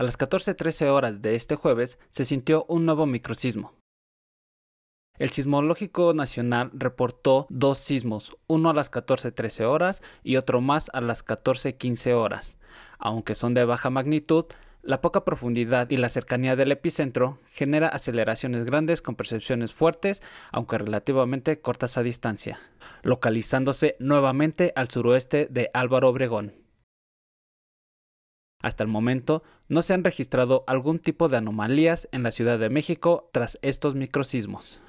A las 14.13 horas de este jueves se sintió un nuevo microsismo. El Sismológico Nacional reportó dos sismos, uno a las 14.13 horas y otro más a las 14.15 horas. Aunque son de baja magnitud, la poca profundidad y la cercanía del epicentro genera aceleraciones grandes con percepciones fuertes, aunque relativamente cortas a distancia, localizándose nuevamente al suroeste de Álvaro Obregón. Hasta el momento no se han registrado algún tipo de anomalías en la Ciudad de México tras estos microsismos.